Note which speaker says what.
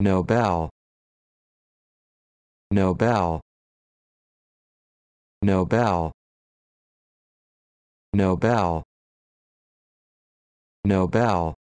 Speaker 1: Nobel Nobel Nobel Nobel Nobel